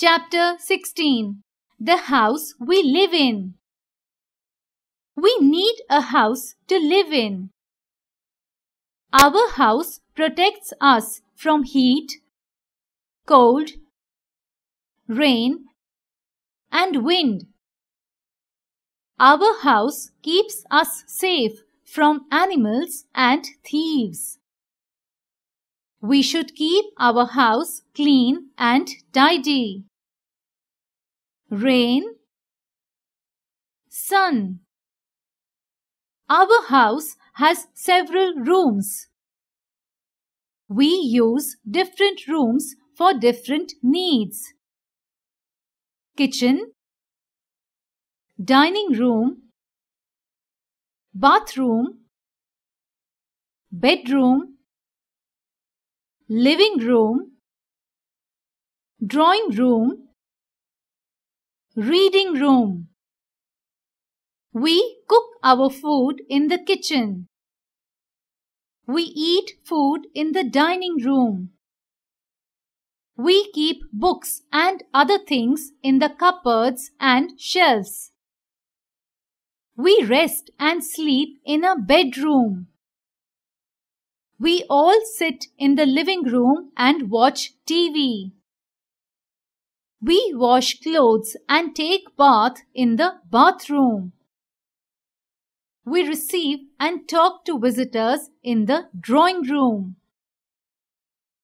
Chapter 16 The House We Live In We need a house to live in. Our house protects us from heat, cold, rain, and wind. Our house keeps us safe from animals and thieves. We should keep our house clean and tidy rain, sun. Our house has several rooms. We use different rooms for different needs. Kitchen, dining room, bathroom, bedroom, living room, drawing room, Reading room. We cook our food in the kitchen. We eat food in the dining room. We keep books and other things in the cupboards and shelves. We rest and sleep in a bedroom. We all sit in the living room and watch TV. We wash clothes and take bath in the bathroom. We receive and talk to visitors in the drawing room.